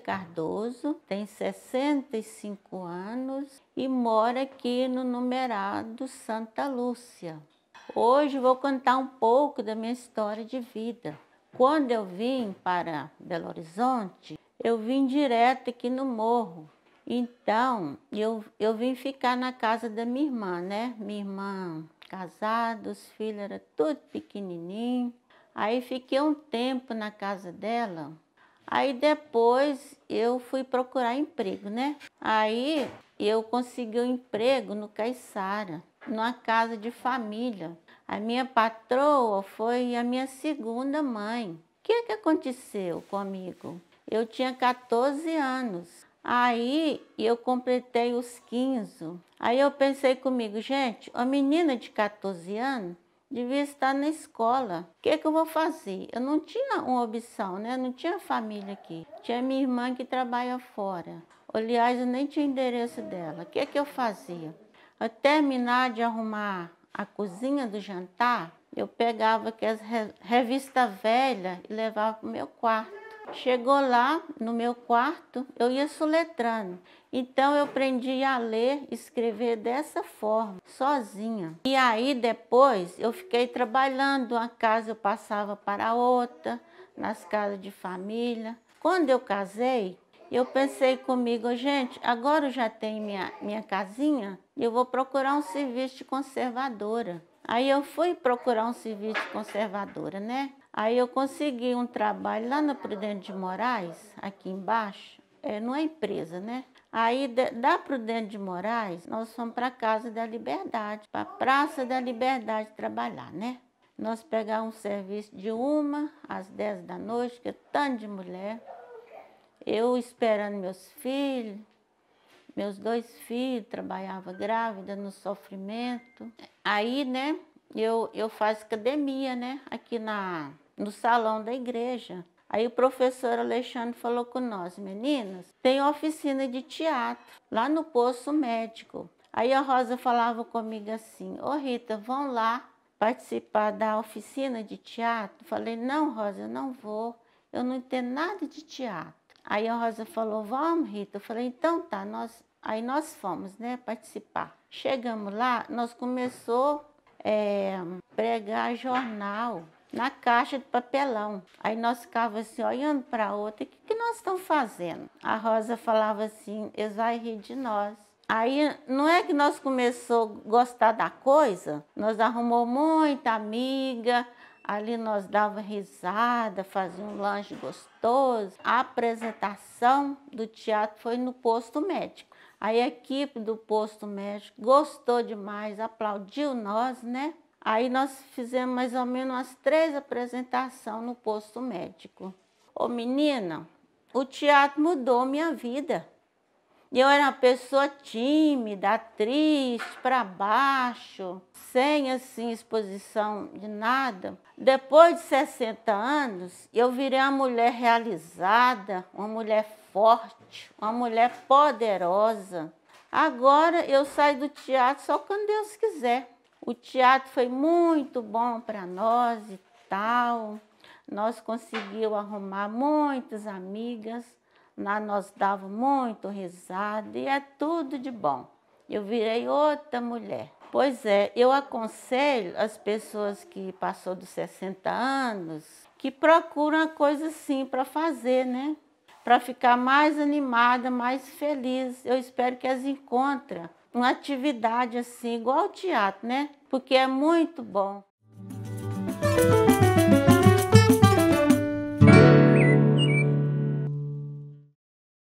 Cardoso, tem 65 anos e mora aqui no numerado Santa Lúcia. Hoje vou contar um pouco da minha história de vida. Quando eu vim para Belo Horizonte, eu vim direto aqui no morro. Então, eu, eu vim ficar na casa da minha irmã, né? Minha irmã casada, os filhos eram tudo pequenininho. Aí fiquei um tempo na casa dela, Aí depois eu fui procurar emprego, né? Aí eu consegui um emprego no Caiçara, numa casa de família. A minha patroa foi a minha segunda mãe. O que, é que aconteceu comigo? Eu tinha 14 anos. Aí eu completei os 15. Aí eu pensei comigo, gente, uma menina de 14 anos devia estar na escola. O que, é que eu vou fazer? Eu não tinha uma opção, né? não tinha família aqui. Tinha minha irmã que trabalha fora. Aliás, eu nem tinha endereço dela. O que, é que eu fazia? Ao terminar de arrumar a cozinha do jantar, eu pegava aquelas revistas velhas e levava para o meu quarto. Chegou lá no meu quarto, eu ia soletrando. Então eu aprendi a ler, escrever dessa forma, sozinha. E aí depois eu fiquei trabalhando, uma casa eu passava para outra, nas casas de família. Quando eu casei, eu pensei comigo, gente, agora eu já tenho minha, minha casinha, eu vou procurar um serviço de conservadora. Aí eu fui procurar um serviço de conservadora, né? Aí eu consegui um trabalho lá na Prudente de Moraes, aqui embaixo, é, numa é empresa, né? Aí de, da Prudente de Moraes, nós fomos para a Casa da Liberdade, para a Praça da Liberdade trabalhar, né? Nós pegamos um serviço de uma às dez da noite, que é tanto de mulher. Eu esperando meus filhos, meus dois filhos, trabalhava grávida no sofrimento. Aí, né, eu, eu faço academia, né, aqui na no salão da igreja. Aí o professor Alexandre falou com nós, meninas, tem oficina de teatro lá no Poço Médico. Aí a Rosa falava comigo assim: Ô oh, Rita, vão lá participar da oficina de teatro? Falei: Não, Rosa, eu não vou, eu não entendo nada de teatro. Aí a Rosa falou: Vamos, Rita. Eu falei: Então tá, nós. Aí nós fomos, né, participar. Chegamos lá, nós começou é, pregar jornal na caixa de papelão. Aí nós ficávamos assim, olhando para a outra, o que, que nós estamos fazendo? A Rosa falava assim, eles vão rir de nós. Aí não é que nós começou a gostar da coisa, nós arrumou muita amiga, ali nós dava risada, fazia um lanche gostoso. A apresentação do teatro foi no posto médico. Aí a equipe do posto médico gostou demais, aplaudiu nós, né? Aí nós fizemos mais ou menos umas três apresentações no posto médico. Ô menina, o teatro mudou minha vida. Eu era uma pessoa tímida, triste, para baixo, sem assim exposição de nada. Depois de 60 anos, eu virei uma mulher realizada, uma mulher forte, uma mulher poderosa. Agora eu saio do teatro só quando Deus quiser o teatro foi muito bom para nós e tal. Nós conseguimos arrumar muitas amigas, lá nós dava muito risada e é tudo de bom. Eu virei outra mulher. Pois é, eu aconselho as pessoas que passou dos 60 anos que procuram uma coisa assim para fazer, né? Para ficar mais animada, mais feliz. Eu espero que as encontrem uma atividade assim, igual ao teatro, né? Porque é muito bom.